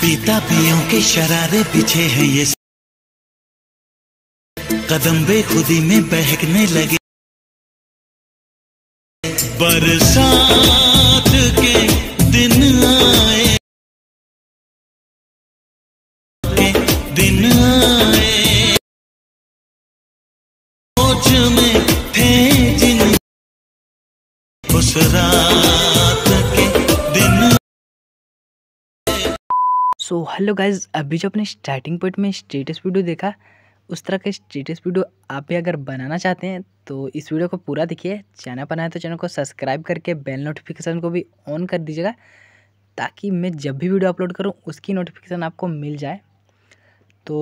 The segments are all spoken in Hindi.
पीता पियों के शरारे पीछे हैं ये कदम बेखुदी में बहकने लगे बरसात के दिन आए के दिन आए सोच में थे जिन उस रात सो हेलो गाइज अभी जो अपने स्टार्टिंग पॉइंट में स्टेटस वीडियो देखा उस तरह के स्टेटस वीडियो आप भी अगर बनाना चाहते हैं तो इस वीडियो को पूरा देखिए चैनल बनाए तो चैनल को सब्सक्राइब करके बेल नोटिफिकेशन को भी ऑन कर दीजिएगा ताकि मैं जब भी वीडियो अपलोड करूँ उसकी नोटिफिकेशन आपको मिल जाए तो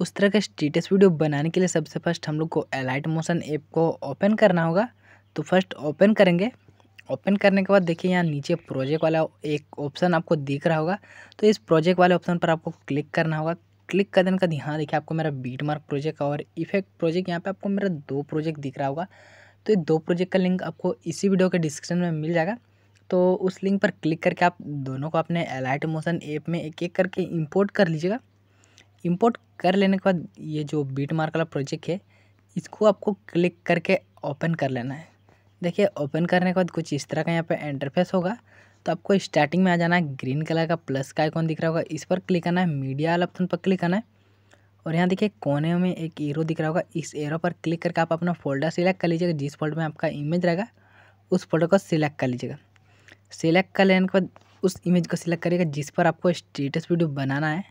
उस तरह के स्टेटस वीडियो बनाने के लिए सबसे फर्स्ट हम लोग को एलाइट मोशन ऐप को ओपन करना होगा तो फर्स्ट ओपन करेंगे ओपन करने के बाद देखिए यहाँ नीचे प्रोजेक्ट वाला एक ऑप्शन आपको दिख रहा होगा तो इस प्रोजेक्ट वाले ऑप्शन पर आपको क्लिक करना होगा क्लिक कर देने का ध्यान देखिए आपको मेरा बीट मार्क प्रोजेक्ट और इफेक्ट प्रोजेक्ट यहाँ पे आपको मेरा दो प्रोजेक्ट दिख रहा होगा तो ये दो प्रोजेक्ट का लिंक आपको इसी वीडियो के डिस्क्रिप्शन में मिल जाएगा तो उस लिंक पर क्लिक करके आप दोनों को अपने एलाइट मोशन ऐप में एक एक करके इम्पोर्ट कर लीजिएगा इम्पोर्ट कर लेने के बाद ये जो बीट मार्क वाला प्रोजेक्ट है इसको आपको क्लिक करके ओपन कर लेना है देखिए ओपन करने के बाद कुछ इस तरह का यहाँ पे इंटरफेस होगा तो आपको स्टार्टिंग में आ जाना है ग्रीन कलर का प्लस का आइकॉन दिख रहा होगा इस पर क्लिक करना है मीडिया वाला ऑप्शन पर क्लिक करना है और यहाँ देखिए कोने में एक एरो दिख रहा होगा इस एरो पर क्लिक करके आप अपना फोल्डर सिलेक्ट कर लीजिएगा जिस फोल्डर में आपका इमेज रहेगा उस फोल्डर को सिलेक्ट कर लीजिएगा सिलेक्ट कर लेने के बाद उस इमेज को सिलेक्ट करिएगा जिस पर आपको स्टेटस वीडियो बनाना है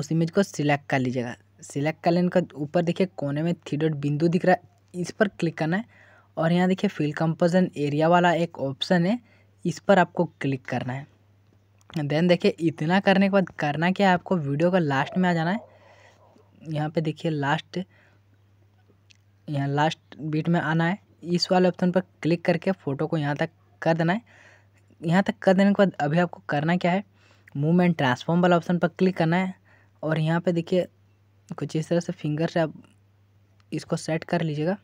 उस इमेज को सिलेक्ट कर लीजिएगा सिलेक्ट कर लेने बाद ऊपर देखिए कोने में थ्री डॉट बिंदु दिख रहा है इस पर क्लिक करना है और यहाँ देखिए फील्ड कंपोजन एरिया वाला एक ऑप्शन है इस पर आपको क्लिक करना है देन देखिए इतना करने के बाद करना क्या है आपको वीडियो का लास्ट में आ जाना है यहाँ पे देखिए लास्ट यहाँ लास्ट बीट में आना है इस वाले ऑप्शन पर क्लिक करके फ़ोटो को यहाँ तक कर देना है यहाँ तक कर देने के बाद अभी आपको करना क्या है मूव एंड ट्रांसफॉर्म वाला ऑप्शन पर क्लिक करना है और यहाँ पर देखिए कुछ इस तरह से फिंगर से आप इसको सेट कर लीजिएगा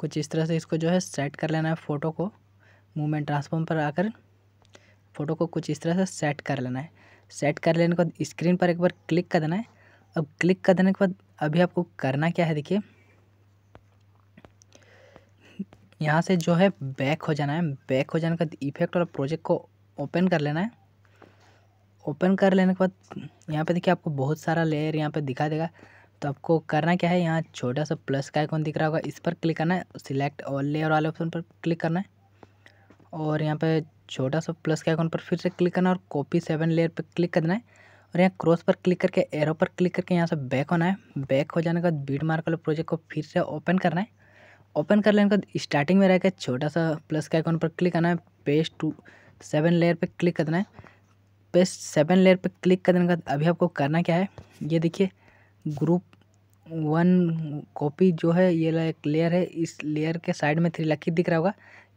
कुछ इस तरह से इसको जो है सेट कर लेना है फ़ोटो को मूवमेंट ट्रांसफॉर्म पर आकर फ़ोटो को कुछ इस तरह से सेट कर लेना है सेट कर लेने के बाद स्क्रीन पर एक बार क्लिक कर देना है अब क्लिक कर देने के बाद अभी आपको करना क्या है देखिए यहाँ से जो है बैक हो जाना है बैक हो जाने के बाद इफेक्ट और प्रोजेक्ट को ओपन कर लेना है ओपन कर लेने के बाद यहाँ पे देखिए आपको बहुत सारा लेयर यहाँ पे दिखा देगा तो आपको करना क्या है यहाँ छोटा सा प्लस का आइकॉन दिख रहा होगा इस पर क्लिक करना है सिलेक्ट ऑल लेयर वाले ऑप्शन पर क्लिक करना है और यहाँ पर छोटा सा प्लस के आइकॉन पर फिर से क्लिक करना है और कॉपी सेवन लेयर पर क्लिक करना है और यहाँ क्रॉस पर क्लिक करके एरो पर क्लिक करके यहाँ से बैक होना है बैक हो जाने के बाद बीट मार्क वाले प्रोजेक्ट को फिर से ओपन करना है ओपन कर लेने के बाद स्टार्टिंग में रहकर छोटा सा प्लस के आइकॉन पर क्लिक करना है पेज टू सेवन लेयर पर क्लिक करना है पेज सेवन लेयर पर क्लिक कर देने के बाद अभी आपको करना क्या है ये देखिए ग्रुप वन कॉपी जो है ये एक लेयर है इस लेयर के साइड में थ्री लखी दिख रहा होगा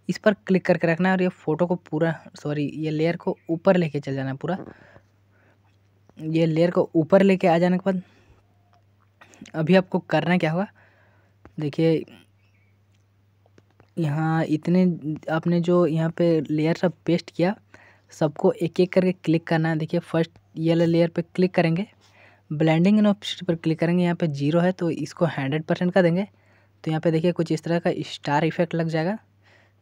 इस पर क्लिक करके रखना है और ये फ़ोटो को पूरा सॉरी ये लेयर को ऊपर लेके चल जाना है पूरा ये लेयर को ऊपर लेके आ जाने के बाद अभी आपको करना क्या होगा देखिए यहाँ इतने आपने जो यहाँ पे लेयर सब पेस्ट किया सबको एक एक करके क्लिक करना है देखिए फर्स्ट ये लेयर पे क्लिक करेंगे ब्लेंडिंग इन ऑप्शन पर क्लिक करेंगे यहाँ पे जीरो है तो इसको हंड्रेड परसेंट का देंगे तो यहाँ पे देखिए कुछ इस तरह का स्टार इफेक्ट लग जाएगा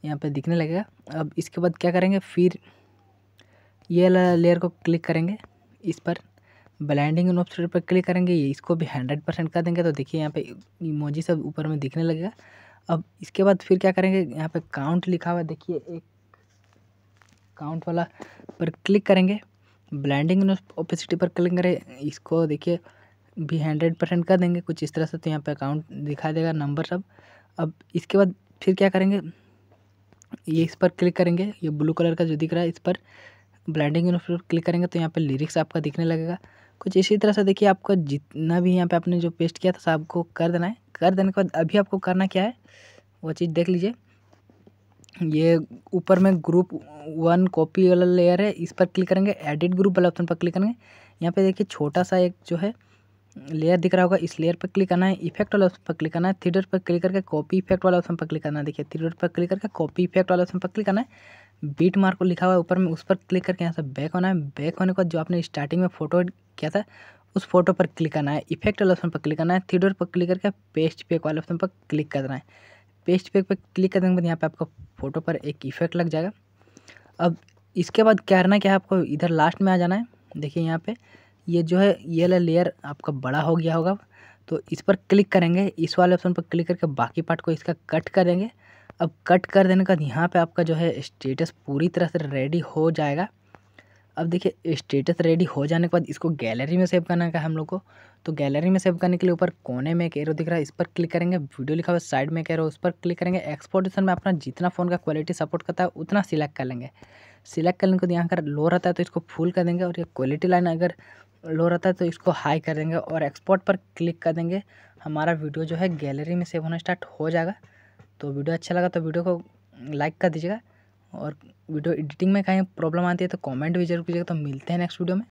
यहाँ पे दिखने लगेगा अब इसके बाद क्या करेंगे फिर ये लेयर को क्लिक करेंगे इस पर ब्लैंडिंग इन ऑप्शन पर क्लिक करेंगे ये इसको भी हंड्रेड परसेंट कर देंगे तो देखिए यहाँ पे इमोजी सब ऊपर में दिखने लगेगा अब इसके बाद फिर क्या करेंगे यहाँ पे काउंट लिखा हुआ देखिए एक काउंट वाला पर क्लिक करेंगे ब्लैंडिंग ओपेसिटी पर क्लिक करें इसको देखिए भी हंड्रेड परसेंट कर देंगे कुछ इस तरह से तो यहाँ पे अकाउंट दिखा देगा नंबर सब अब इसके बाद फिर क्या करेंगे ये इस पर क्लिक करेंगे ये ब्लू कलर का जो दिख रहा है इस पर ब्लैंडिंग पर क्लिक करेंगे तो यहाँ पर लिरिक्स आपका दिखने लगेगा कुछ इसी तरह से देखिए आपको जितना भी यहाँ पर आपने जो पेस्ट किया था सबको कर देना है कर देने के बाद अभी आपको करना क्या है वो चीज़ देख लीजिए ये ऊपर में ग्रुप वन कॉपी वाला लेयर है इस पर क्लिक करेंगे एडिट ग्रुप वाला ऑप्शन पर क्लिक करेंगे यहाँ पे देखिए छोटा सा एक जो है लेयर दिख रहा होगा इस लेयर पर क्लिक करना है इफेक्ट वाला ऑप्शन पर क्लिक करना है थ्री पर क्लिक करके कॉपी इफेक्ट वाला ऑप्शन पर क्लिक करना है देखिए थ्रीडर पर क्लिक करके कॉपी इफेक्ट वाला ऑप्शन पर क्लिक करना है बीट मार्क को लिखा हुआ है ऊपर में उस पर क्लिक करके यहाँ से बैक होना है बैक होने के बाद जो आपने स्टार्टिंग में फोटो किया था उस फोटो पर क्लिक करना है इफेक्ट वाला ऑप्शन पर क्लिक करना है थ्री पर क्लिक करके पेस्ट पेक वाले ऑप्शन पर क्लिक करना है पेस्ट पेक पर क्लिक करने के बाद यहाँ पे आपका फ़ोटो पर एक इफ़ेक्ट लग जाएगा अब इसके बाद क्या करना क्या है आपको इधर लास्ट में आ जाना है देखिए यहाँ पे ये जो है ये वाला लेयर आपका बड़ा हो गया होगा तो इस पर क्लिक करेंगे इस वाले ऑप्शन पर क्लिक करके बाकी पार्ट को इसका कट करेंगे अब कट कर देने के बाद यहाँ पर आपका जो है स्टेटस पूरी तरह से रेडी हो जाएगा अब देखिए स्टेटस रेडी हो जाने के बाद इसको गैलरी में सेव करना है हम लोग को तो गैलरी में सेव करने के लिए ऊपर कोने में एक एरो दिख रहा है इस पर क्लिक करेंगे वीडियो लिखा हुआ साइड में एक एरो उस पर क्लिक करेंगे एक्सपोर्टेशन में अपना जितना फ़ोन का क्वालिटी सपोर्ट करता है उतना सिलेक्ट कर लेंगे सिलेक्ट करने के बाद यहाँ कर लो रहता है तो इसको फुल कर देंगे और ये क्वालिटी लाइन अगर लो रहता है तो इसको हाई कर देंगे और एक्सपोर्ट पर क्लिक कर देंगे हमारा वीडियो जो है गैलरी में सेव होना स्टार्ट हो जाएगा तो वीडियो अच्छा लगा तो वीडियो को लाइक कर दीजिएगा और वीडियो एडिटिंग में कहीं प्रॉब्लम आती है तो कमेंट भी जरूर कीजिएगा तो मिलते हैं नेक्स्ट वीडियो में